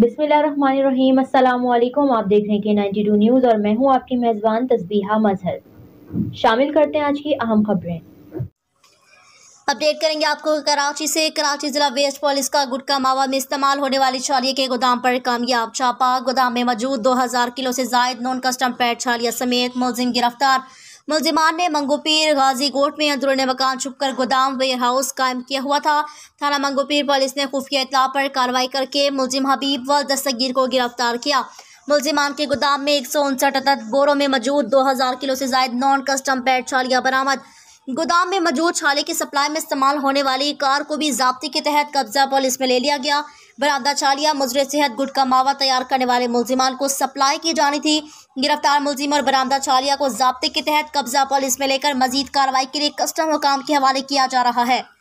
बिस्मिल्लाम असलम आप देख रहे हैं कि टू न्यूज़ और मैं हूँ आपकी मेज़बान तस्बीहा मजहर शामिल करते हैं आज की अहम खबरें अपडेट करेंगे आपको कराची से कराची जिला वेस्ट पुलिस का गुटखा मावा में इस्तेमाल होने वाली छालिया के गोदाम पर कामयाब छापा गोदाम में मौजूद 2000 किलो से जायद नॉन कस्टम पैड छालिया समेत मुलिम गिरफ्तार मुलजिमान ने मंगोपीर गाजी कोट में अंदरून मकान छुपकर गोदाम वेयर हाउस कायम किया हुआ था थाना मंगोपीर पुलिस ने खुफिया इतला पर कार्रवाई करके मुलजिम हबीब व दस्तगीर को गिरफ्तार किया मुलजिमान के गोदाम में एक सौ उनसठ अदद बोरों में मौजूद दो हज़ार किलो से जायद नॉन कस्टम पैड छालियाँ बरामद गोदाम में मौजूद छाले की सप्लाई में इस्तेमाल होने वाली कार को भी जब्ती के तहत कब्जा पुलिस में ले लिया गया बरादा चालिया मुजर सेहत गुट का मावा तैयार करने वाले मुलजिमान को सप्लाई की जानी थी गिरफ्तार मुलजिम और बरामदा चालिया को जबते के तहत कब्जा पुलिस में लेकर मजीद कार्रवाई के लिए कस्टम हुकाम के हवाले किया जा रहा है